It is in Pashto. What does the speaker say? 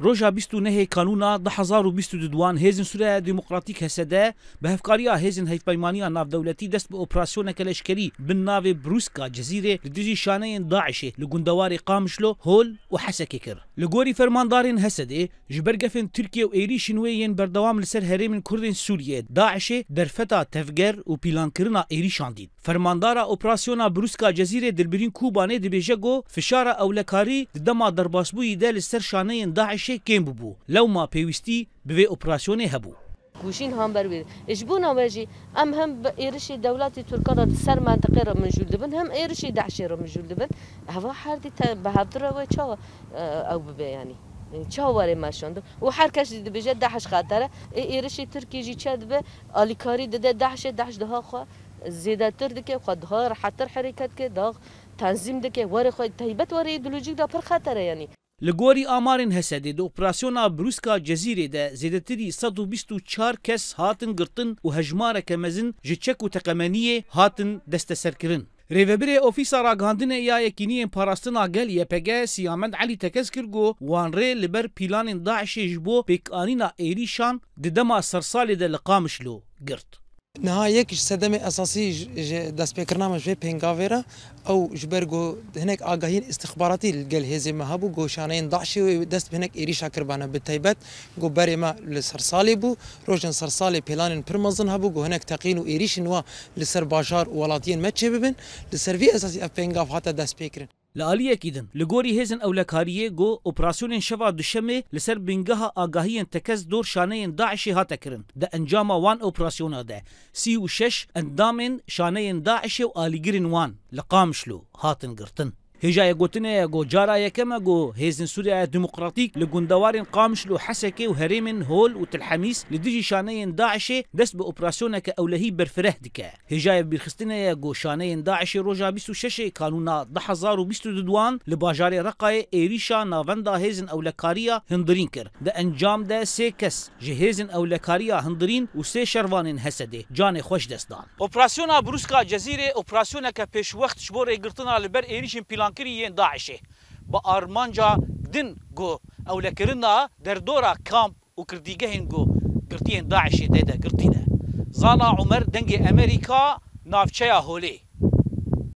روجا بيستو نهي 1922وان هێزن ددوان دموکراتیک سوريا ديمقراطيك هەفکاریا بهفكاريا هەیپەیمانیا ناودەولەتی بايمانيا بە دولتي لەشکری بن كالاشكري بن جززیرێ لە جزيرة شانەیەن داعشێ لە گوندەواری قامشلۆ هۆل و حەسەکی لقوري فرمان دارين هسدا جبرقفن تركيا بەرگەفن تورکیا و ئێری شنوێیەن بەردەوام لەسەر هەرێمن کوردین سووریە داعشێ دەرفەتا تەفگەر و پیلانکردنا ئێری شاندید فەرماندارا ئۆپراسیۆنا بروسکا جززیرێ دلبرین کوبانێ دەبێژە گۆ فشارە ئەولەکاری دەما داعش هەمیشەی کێم ببوو لەو ماپێویستی بوێ ئۆپراسسیۆنێ هەبوو گوشین هەم بەروێت ژبوون ئەوێژی ئەم هەم بە ئێرشی دەوڵاتی تورکەڕە سەر مانتەقێرە منژول دەبن هەم ئێرشی داعشێرە منژول دەبن هەوا هەردی بە هەفترەوە چاوە ئەو ببێیانی. چاوەێ ماشند و هەر کەشی دەبێژێت داهش خاتەرە ئێرشی ترکیژی چە دبێ ئالیکاری دەدە داهشێ داش دهاخوا زیدەتر دکێ خودها حەتر حرکت کە داغ تنظیم دکێ وەرە خۆی تایبەت وەرەی دلوجیکدا پڕ خاتەرە ینی لګوري امارین هسه د اپراسیونا بروسکا جزیره د زیاتری 124 کس هاتن گرتن او هجماره کمزن جچکو تقمنیه هاتن دسته سرکرین ریوبری اوفیسا را گاندن یا یکینی پاراستنا گل یپگ سیامند علی تکس کرگو وان ری لبر پیلان داعش جبو پیکانینا ایریشان ددما سرسال د لقامشلو گرت نها یکیش صدمه اساسی دست بکرنامش به پنگاویرا او جبرگو هنک آگاهی استخباراتی لگل هزی مهابو گوشانه داعشی و دست به هنک ایریشا کربانه به تایبت گو بری ما لسرسالی بو روشن سرسالی پیلان پرمزن هبو گو هنک تقین و ایریشن و لسر باشار و ولاتین مچه ببن لسر وی اساسی اف پنگاف حتی دست بکرن لە ئالیەکیدن لە گۆری هێزن ئەو لە کاریە گۆ ئۆپراسسیونێن شەوا دوشەمێ لەسەر بنگەها ئاگاهیان تەکەس دۆر شانەیەن داعشی هاتەکردن دە ئەنجامە وان ئۆپراسسیۆنادە سی و شش ئەندامێن شانەیەن داعشێ و ئالیگرن وان لە قامشلو هاتن گرتن. هجا گوتنه گو جارا یکم گو هیزن سوریا دموکراتیک لگوندوارین قامش لو حسکه و هریمن هول و تلحمیس لدجی شانه داعش دست به اپراسیونه که اولهی برفره دکه هجا بیرخستنه گو شانه داعش روجا 26 قانونا 2022 لباجار رقای ایریشا ناوندا هیزن اولکاریا هندرین کر د انجام ده سه کس جهیزن اولکاریا هندرین و سه شروانین حسده جان خوش دستان اپراسیونا بروسکا جزیره اپراسیونا که پیش وقت شبور گرتنا لبر ایریشن پیلان کریه داعشه با آرمانجا دن گو او لکرنا در دورا کامپ و کردیگه هنگو گرتین داعشه دیده گرتینه زالا عمر دنگ امریکا نافچه هولی